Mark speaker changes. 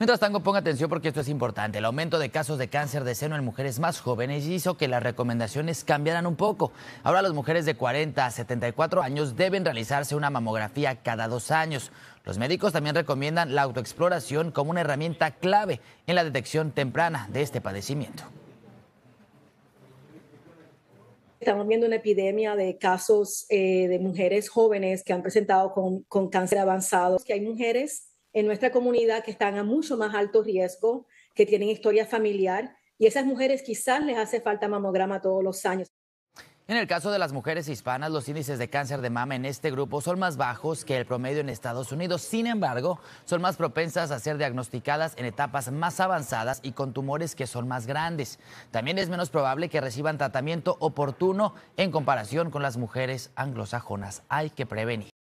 Speaker 1: Mientras tanto, ponga atención porque esto es importante. El aumento de casos de cáncer de seno en mujeres más jóvenes hizo que las recomendaciones cambiaran un poco. Ahora las mujeres de 40 a 74 años deben realizarse una mamografía cada dos años. Los médicos también recomiendan la autoexploración como una herramienta clave en la detección temprana de este padecimiento.
Speaker 2: Estamos viendo una epidemia de casos eh, de mujeres jóvenes que han presentado con, con cáncer avanzado, que hay mujeres en nuestra comunidad que están a mucho más alto riesgo, que tienen historia familiar y esas mujeres quizás les hace falta mamograma todos los años.
Speaker 1: En el caso de las mujeres hispanas, los índices de cáncer de mama en este grupo son más bajos que el promedio en Estados Unidos. Sin embargo, son más propensas a ser diagnosticadas en etapas más avanzadas y con tumores que son más grandes. También es menos probable que reciban tratamiento oportuno en comparación con las mujeres anglosajonas. Hay que
Speaker 2: prevenir.